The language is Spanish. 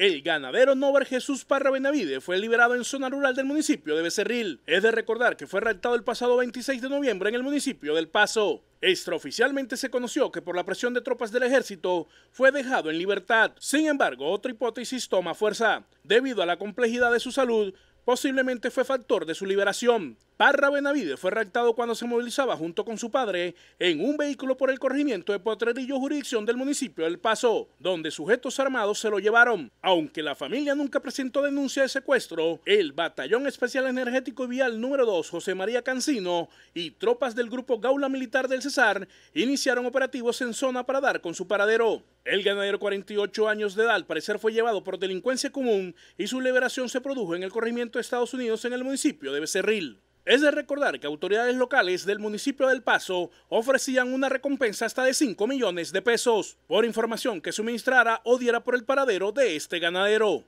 El ganadero Novar Jesús Parra Benavide fue liberado en zona rural del municipio de Becerril. Es de recordar que fue raptado el pasado 26 de noviembre en el municipio del Paso. Extraoficialmente se conoció que por la presión de tropas del ejército fue dejado en libertad. Sin embargo, otra hipótesis toma fuerza. Debido a la complejidad de su salud, posiblemente fue factor de su liberación. Parra Benavide fue raptado cuando se movilizaba junto con su padre en un vehículo por el corregimiento de Potrerillo, jurisdicción del municipio del Paso, donde sujetos armados se lo llevaron. Aunque la familia nunca presentó denuncia de secuestro, el Batallón Especial Energético y Vial número 2, José María Cancino, y tropas del grupo Gaula Militar del Cesar iniciaron operativos en zona para dar con su paradero. El ganadero, 48 años de edad, al parecer fue llevado por delincuencia común y su liberación se produjo en el corregimiento de Estados Unidos en el municipio de Becerril. Es de recordar que autoridades locales del municipio del Paso ofrecían una recompensa hasta de 5 millones de pesos por información que suministrara o diera por el paradero de este ganadero.